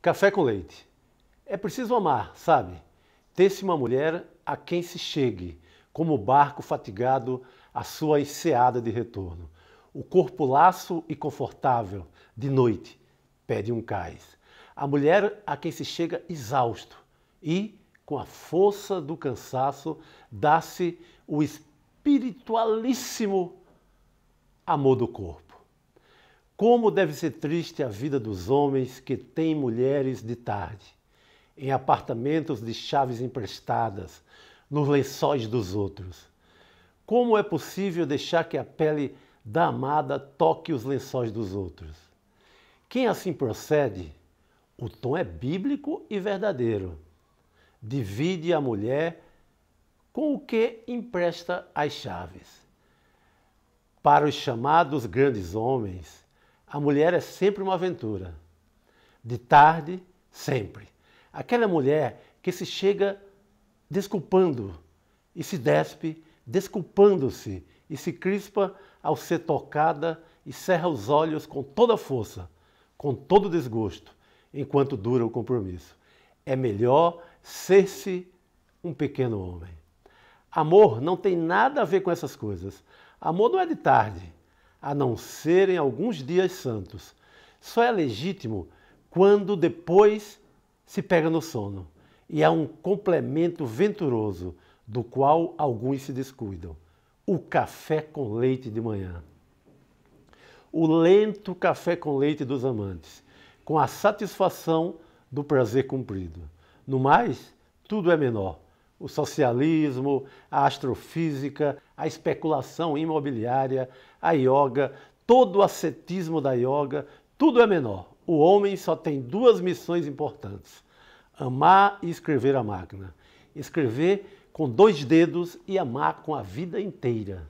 Café com leite. É preciso amar, sabe? Ter-se uma mulher a quem se chegue, como o barco fatigado à sua enseada de retorno. O corpo laço e confortável, de noite, pede um cais. A mulher a quem se chega exausto e, com a força do cansaço, dá-se o espiritualíssimo amor do corpo. Como deve ser triste a vida dos homens que têm mulheres de tarde, em apartamentos de chaves emprestadas, nos lençóis dos outros. Como é possível deixar que a pele da amada toque os lençóis dos outros? Quem assim procede, o tom é bíblico e verdadeiro. Divide a mulher com o que empresta as chaves. Para os chamados grandes homens, a mulher é sempre uma aventura. De tarde, sempre. Aquela mulher que se chega desculpando e se despe, desculpando-se e se crispa ao ser tocada e cerra os olhos com toda força, com todo desgosto, enquanto dura o compromisso. É melhor ser-se um pequeno homem. Amor não tem nada a ver com essas coisas. Amor não é de tarde a não ser em alguns dias santos. Só é legítimo quando depois se pega no sono e há é um complemento venturoso do qual alguns se descuidam: o café com leite de manhã. O lento café com leite dos amantes, com a satisfação do prazer cumprido. No mais, tudo é menor o socialismo, a astrofísica, a especulação imobiliária, a yoga, todo o ascetismo da yoga, tudo é menor. O homem só tem duas missões importantes: amar e escrever a magna. Escrever com dois dedos e amar com a vida inteira.